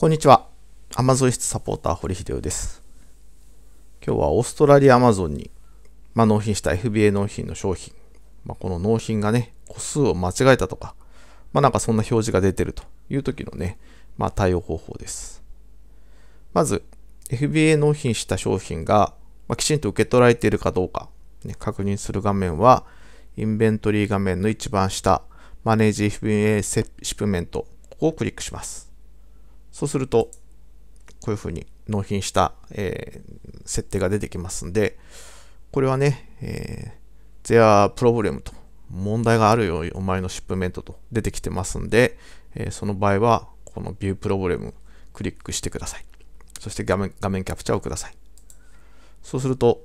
こんにちは。アマゾン室サポーター、堀秀夫です。今日はオーストラリアアマゾンに、まあ、納品した FBA 納品の商品、まあ、この納品がね、個数を間違えたとか、まあ、なんかそんな表示が出てるという時のね、まあ、対応方法です。まず、FBA 納品した商品が、まあ、きちんと受け取られているかどうか、ね、確認する画面は、インベントリー画面の一番下、マネージ FBA シップメント、ここをクリックします。そうすると、こういうふうに納品した、えー、設定が出てきますんで、これはね、えー、There are problem と、問題があるよ、お前のシップメントと出てきてますんで、えー、その場合は、この View Problem クリックしてください。そして画面画面キャプチャーをください。そうすると、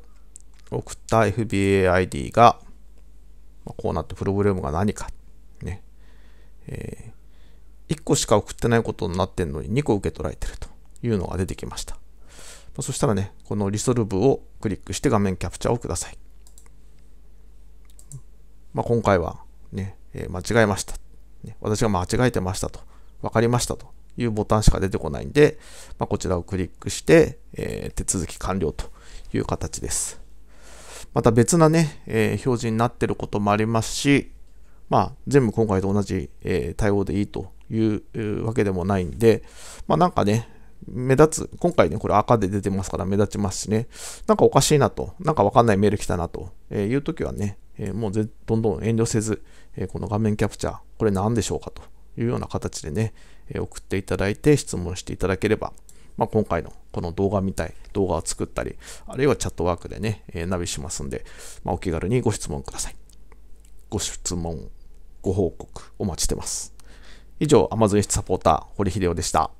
送った FBAID が、まあ、こうなってプログラムが何か、ね、えー、1個しか送ってないことになってんのに2個受け取られてるというのが出てきました。そしたらね、このリソルブをクリックして画面キャプチャーをください。まあ、今回はね、えー、間違えました、ね。私が間違えてましたと。分かりましたというボタンしか出てこないんで、まあ、こちらをクリックして、えー、手続き完了という形です。また別なね、えー、表示になってることもありますし、まあ、全部今回と同じ、え対応でいいというわけでもないんで、まあなんかね、目立つ、今回ね、これ赤で出てますから目立ちますしね、なんかおかしいなと、なんかわかんないメール来たなという時はね、もうどんどん遠慮せず、この画面キャプチャー、これ何でしょうかというような形でね、送っていただいて質問していただければ、まあ、今回のこの動画みたい、動画を作ったり、あるいはチャットワークでね、ナビしますんで、まあ、お気軽にご質問ください。ご質問、ご報告お待ちしてます。以上、Amazon 輸出サポーター、堀秀夫でした。